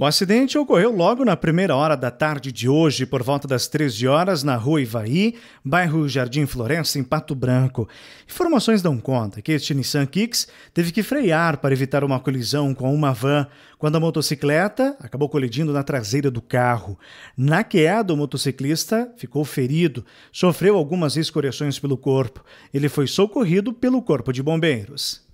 O acidente ocorreu logo na primeira hora da tarde de hoje, por volta das 13 horas, na rua Ivaí, bairro Jardim Florença, em Pato Branco. Informações dão conta que este Nissan Kicks teve que frear para evitar uma colisão com uma van, quando a motocicleta acabou colidindo na traseira do carro. Na queda, o motociclista ficou ferido, sofreu algumas escoriações pelo corpo. Ele foi socorrido pelo Corpo de Bombeiros.